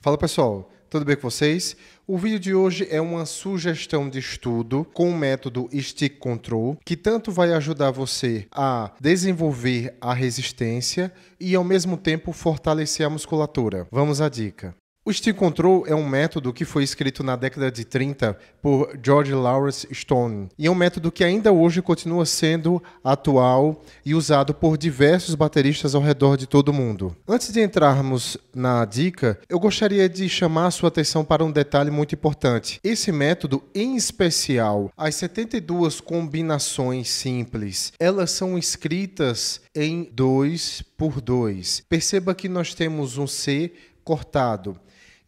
Fala pessoal, tudo bem com vocês? O vídeo de hoje é uma sugestão de estudo com o método Stick Control, que tanto vai ajudar você a desenvolver a resistência e ao mesmo tempo fortalecer a musculatura. Vamos à dica. O Still Control é um método que foi escrito na década de 30 por George Lawrence Stone e é um método que ainda hoje continua sendo atual e usado por diversos bateristas ao redor de todo o mundo. Antes de entrarmos na dica, eu gostaria de chamar a sua atenção para um detalhe muito importante. Esse método, em especial, as 72 combinações simples, elas são escritas em 2 por 2. Perceba que nós temos um C cortado.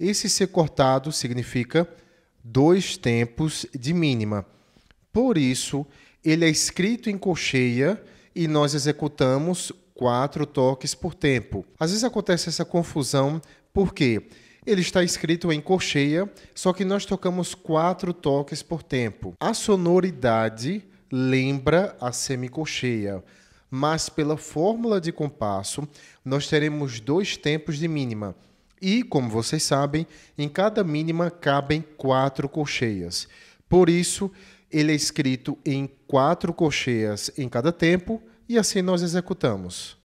Esse ser cortado significa dois tempos de mínima. Por isso, ele é escrito em colcheia e nós executamos quatro toques por tempo. Às vezes acontece essa confusão porque ele está escrito em colcheia, só que nós tocamos quatro toques por tempo. A sonoridade lembra a semicolcheia, mas pela fórmula de compasso nós teremos dois tempos de mínima. E, como vocês sabem, em cada mínima cabem quatro colcheias. Por isso, ele é escrito em quatro colcheias em cada tempo e assim nós executamos.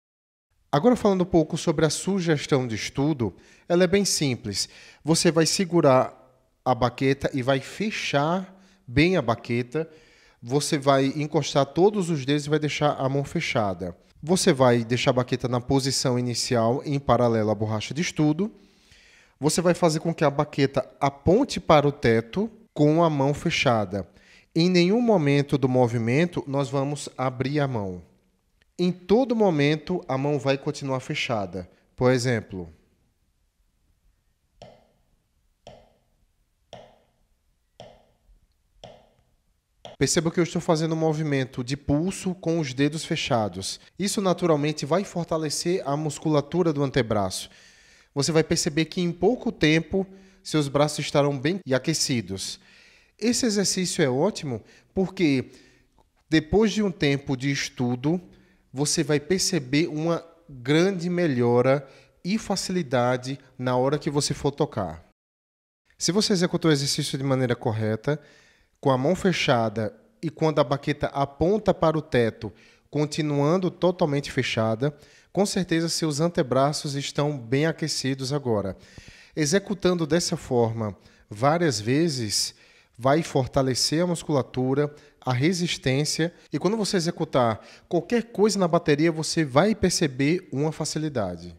Agora, falando um pouco sobre a sugestão de estudo, ela é bem simples. Você vai segurar a baqueta e vai fechar bem a baqueta você vai encostar todos os dedos e vai deixar a mão fechada. Você vai deixar a baqueta na posição inicial, em paralelo à borracha de estudo. Você vai fazer com que a baqueta aponte para o teto com a mão fechada. Em nenhum momento do movimento nós vamos abrir a mão. Em todo momento a mão vai continuar fechada. Por exemplo, Perceba que eu estou fazendo um movimento de pulso com os dedos fechados. Isso naturalmente vai fortalecer a musculatura do antebraço. Você vai perceber que em pouco tempo seus braços estarão bem aquecidos. Esse exercício é ótimo porque depois de um tempo de estudo, você vai perceber uma grande melhora e facilidade na hora que você for tocar. Se você executou o exercício de maneira correta, com a mão fechada e quando a baqueta aponta para o teto, continuando totalmente fechada, com certeza seus antebraços estão bem aquecidos agora. Executando dessa forma várias vezes, vai fortalecer a musculatura, a resistência e quando você executar qualquer coisa na bateria, você vai perceber uma facilidade.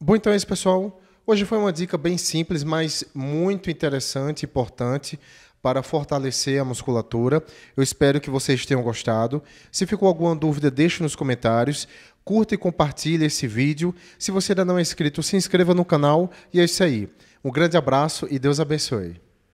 Bom, então é isso, pessoal. Hoje foi uma dica bem simples, mas muito interessante e importante para fortalecer a musculatura. Eu espero que vocês tenham gostado. Se ficou alguma dúvida, deixe nos comentários. Curta e compartilhe esse vídeo. Se você ainda não é inscrito, se inscreva no canal. E é isso aí. Um grande abraço e Deus abençoe.